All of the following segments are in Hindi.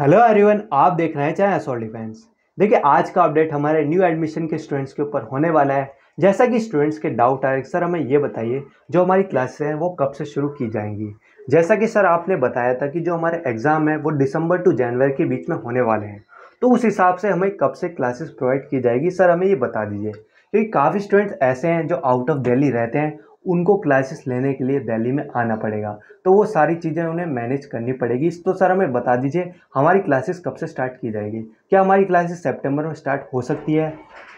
हेलो एवरीवन आप देख रहे हैं चाहे एसोल डिफेंस देखिए आज का अपडेट हमारे न्यू एडमिशन के स्टूडेंट्स के ऊपर होने वाला है जैसा कि स्टूडेंट्स के डाउट आए सर हमें ये बताइए जो हमारी क्लासेस हैं वो कब से शुरू की जाएंगी जैसा कि सर आपने बताया था कि जो हमारे एग्ज़ाम है वो दिसंबर टू जनवरी के बीच में होने वाले हैं तो उस हिसाब से हमें कब से क्लासेस प्रोवाइड की जाएगी सर हमें ये बता दीजिए क्योंकि काफ़ी स्टूडेंट्स ऐसे हैं जो आउट ऑफ दिल्ली रहते हैं उनको क्लासेस लेने के लिए दिल्ली में आना पड़ेगा तो वो सारी चीज़ें उन्हें मैनेज करनी पड़ेगी तो सर हमें बता दीजिए हमारी क्लासेस कब से स्टार्ट की जाएगी क्या हमारी क्लासेस सेप्टेम्बर में स्टार्ट हो सकती है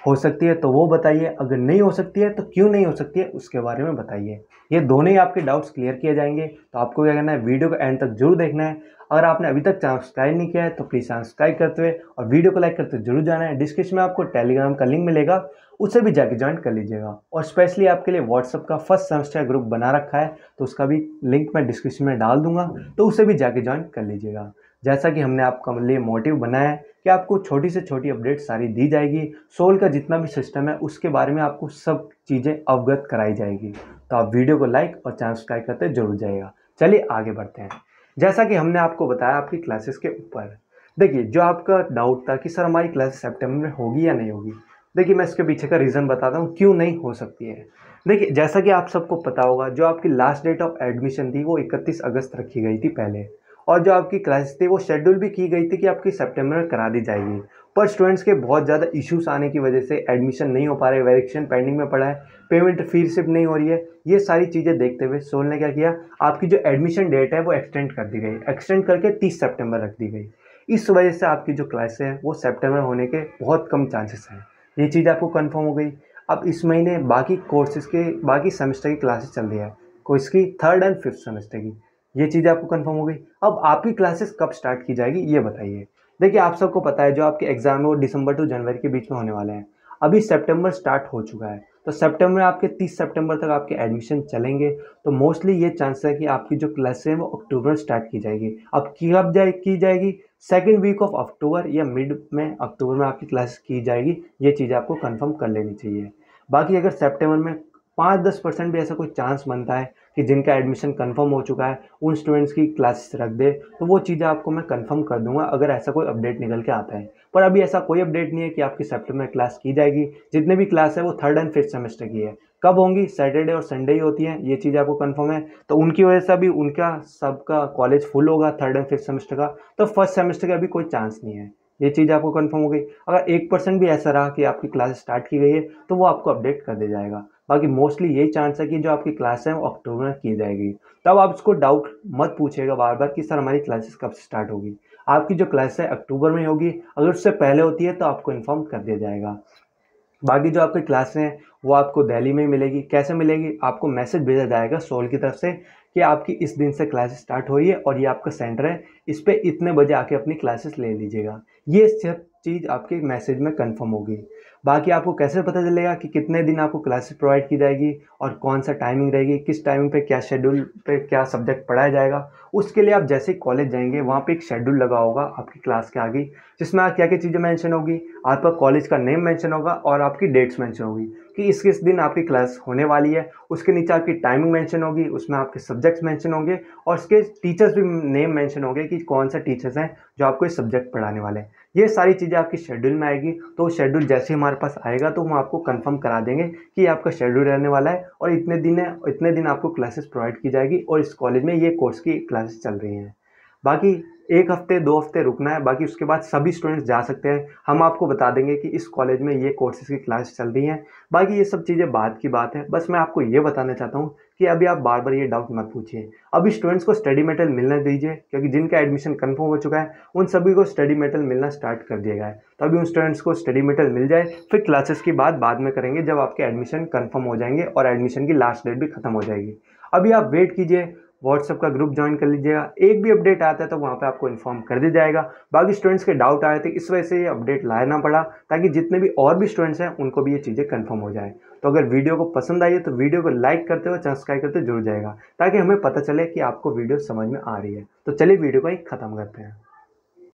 हो सकती है तो वो बताइए अगर नहीं हो सकती है तो क्यों नहीं हो सकती है उसके बारे में बताइए ये दोनों ही आपके डाउट्स क्लियर किए जाएंगे तो आपको क्या करना है वीडियो को एंड तक जरूर देखना है अगर आपने अभी तक चैनल सब्सक्राइब नहीं किया है तो प्लीज़ सब्सक्राइब करते हुए और वीडियो को लाइक करते हुए जरूर जाना है डिस्क्रिप्शन में आपको टेलीग्राम का लिंक मिलेगा उसे भी जाके ज्वाइन कर लीजिएगा और स्पेशली आपके लिए व्हाट्सअप का फर्स्ट सेमेस्टर ग्रुप बना रखा है तो उसका भी लिंक मैं डिस्क्रिप्शन में डाल दूंगा तो उसे भी जाके ज्वाइन कर लीजिएगा जैसा कि हमने आपका लिए मोटिव बनाया है कि आपको छोटी से छोटी अपडेट सारी दी जाएगी सोल का जितना भी सिस्टम है उसके बारे में आपको सब चीज़ें अवगत कराई जाएगी तो आप वीडियो को लाइक और चैनल सब्सक्राइब करते जरूर जाइएगा चलिए आगे बढ़ते हैं जैसा कि हमने आपको बताया आपकी क्लासेस के ऊपर देखिए जो आपका डाउट था कि सर हमारी क्लासेस सेप्टेम्बर में होगी या नहीं होगी देखिए मैं इसके पीछे का रीज़न बताता हूँ क्यों नहीं हो सकती है देखिए जैसा कि आप सबको पता होगा जो आपकी लास्ट डेट ऑफ एडमिशन थी वो 31 अगस्त रखी गई थी पहले और जो आपकी क्लासेस थी वो शेड्यूल भी की गई थी कि आपकी सेप्टेम्बर में करा दी जाएगी पर स्टूडेंट्स के बहुत ज़्यादा इश्यूज आने की वजह से एडमिशन नहीं हो पा रहे वेरिक्शन पेंडिंग में पड़ा है पेमेंट फीस सिर्फ नहीं हो रही है ये सारी चीज़ें देखते हुए सोल ने क्या किया आपकी जो एडमिशन डेट है वो एक्सटेंड कर दी गई एक्सटेंड करके तीस सेप्टेम्बर रख दी गई इस वजह से आपकी जो क्लासेस हैं वो सेप्टेम्बर होने के बहुत कम चांसेस हैं ये चीज़ आपको कन्फर्म हो गई अब इस महीने बाकी कोर्सेज के बाकी सेमेस्टर की क्लासेस चल रही है कोर्स इसकी थर्ड एंड फिफ्थ सेमेस्टर की ये चीज़ आपको कंफर्म हो गई अब आपकी क्लासेस कब स्टार्ट की जाएगी ये बताइए देखिए आप सबको पता है जो आपके एग्ज़ाम है वो दिसंबर टू जनवरी के बीच में होने वाले हैं अभी सेप्टेम्बर स्टार्ट हो चुका है तो सेप्टेम्बर आपके तीस सेप्टेम्बर तक आपके एडमिशन चलेंगे तो मोस्टली ये चांस है कि आपकी जो क्लासेस हैं वो अक्टूबर स्टार्ट की जाएगी अब कब जाए की जाएगी सेकेंड वीक ऑफ अक्टूबर या मिड में अक्टूबर में आपकी क्लासेस की जाएगी ये चीज़ आपको कन्फर्म कर लेनी चाहिए बाकी अगर सेप्टेम्बर में पाँच दस परसेंट भी ऐसा कोई चांस बनता है कि जिनका एडमिशन कंफर्म हो चुका है उन स्टूडेंट्स की क्लासेस रख दे तो वो चीज़ें आपको मैं कंफर्म कर दूंगा अगर ऐसा कोई अपडेट निकल के आता है पर अभी ऐसा कोई अपडेट नहीं है कि आपकी सेप्टेम्बर क्लास की जाएगी जितने भी क्लास है वो थर्ड एंड फिफ्थ सेमेस्टर की है कब होंगी सैटरडे और संडे ही होती हैं ये चीज़ आपको कंफर्म है तो उनकी वजह से अभी उनका सबका कॉलेज फुल होगा थर्ड एंड फिफ्थ सेमेस्टर का तो फर्स्ट सेमेस्टर का अभी कोई चांस नहीं है ये चीज़ आपको कंफर्म हो गई अगर एक परसेंट भी ऐसा रहा कि आपकी क्लास स्टार्ट की गई है तो वो आपको अपडेट कर दिया जाएगा बाकी मोस्टली यही चांस है कि जो आपकी क्लास है वो अक्टूबर में की जाएगी तब आप उसको डाउट मत पूछेगा बार बार कि सर हमारी क्लासेस कब स्टार्ट होगी आपकी जो क्लास है अक्टूबर में होगी अगर उससे पहले होती है तो आपको इन्फॉर्म कर दिया जाएगा बाकी जो आपकी क्लासें हैं वो आपको दिल्ली में मिलेगी कैसे मिलेगी आपको मैसेज भेजा जाएगा सोल की तरफ से कि आपकी इस दिन से क्लासेस स्टार्ट हो रही है और ये आपका सेंटर है इस पर इतने बजे आके अपनी क्लासेस ले लीजिएगा ये सब चीज़ आपके मैसेज में कंफर्म होगी बाकी आपको कैसे पता चलेगा कि कितने दिन आपको क्लासेस प्रोवाइड की जाएगी और कौन सा टाइमिंग रहेगी किस टाइमिंग पे क्या शेड्यूल पे क्या सब्जेक्ट पढ़ाया जाएगा उसके लिए आप जैसे ही कॉलेज जाएंगे वहाँ पे एक शेड्यूल लगा होगा आपकी क्लास के आगे जिसमें क्या क्या चीज़ें मैंशन होगी आपका कॉलेज का नेम मैंशन होगा और आपकी डेट्स मैंशन होगी कि इस किस दिन आपकी क्लास होने वाली है उसके नीचे आपकी टाइमिंग मेंशन होगी उसमें आपके सब्जेक्ट्स मेंशन होंगे और उसके टीचर्स भी नेम मेंशन होंगे कि कौन से टीचर्स हैं जो आपको ये सब्जेक्ट पढ़ाने वाले हैं ये सारी चीज़ें आपकी शेड्यूल में आएगी तो शेड्यूल जैसे ही हमारे पास आएगा तो हम आपको कंफर्म करा देंगे कि आपका शेड्यूल रहने वाला है और इतने दिन है इतने दिन आपको क्लासेस प्रोवाइड की जाएगी और इस कॉलेज में ये कोर्स की क्लासेस चल रही हैं बाकी एक हफ्ते दो हफ्ते रुकना है बाकी उसके बाद सभी स्टूडेंट्स जा सकते हैं हम आपको बता देंगे कि इस कॉलेज में ये कोर्सेज़ की क्लास चल रही हैं बाकी ये सब चीज़ें बाद की बात है बस मैं आपको ये बताना चाहता हूँ कि अभी आप बार बार ये डाउट मत पूछिए अभी स्टूडेंट्स को स्टडी मेटेरियल मिलने दीजिए क्योंकि जिनका एडमिशन कन्फर्म हो चुका है उन सभी को स्टडी मेटेरियल मिलना स्टार्ट कर दिया गया है तो अभी उन स्टूडेंट्स को स्टडी मेटेरियल मिल जाए फिर क्लासेस की बात बाद में करेंगे जब आपके एडमिशन कन्फर्म हो जाएंगे और एडमिशन की लास्ट डेट भी खत्म हो जाएगी अभी आप वेट कीजिए व्हाट्सअप का ग्रुप ज्वाइन कर लीजिएगा एक भी अपडेट आता है तो वहाँ पे आपको इन्फॉर्म कर दिया जाएगा बाकी स्टूडेंट्स के डाउट आए थे इस वजह से ये अपडेट लाना पड़ा ताकि जितने भी और भी स्टूडेंट्स हैं उनको भी ये चीज़ें कन्फर्म हो जाए तो अगर वीडियो को पसंद आई है तो वीडियो को लाइक करते हुए सब्सक्राइब करते जुड़ जाएगा ताकि हमें पता चले कि आपको वीडियो समझ में आ रही है तो चलिए वीडियो को एक ख़त्म करते हैं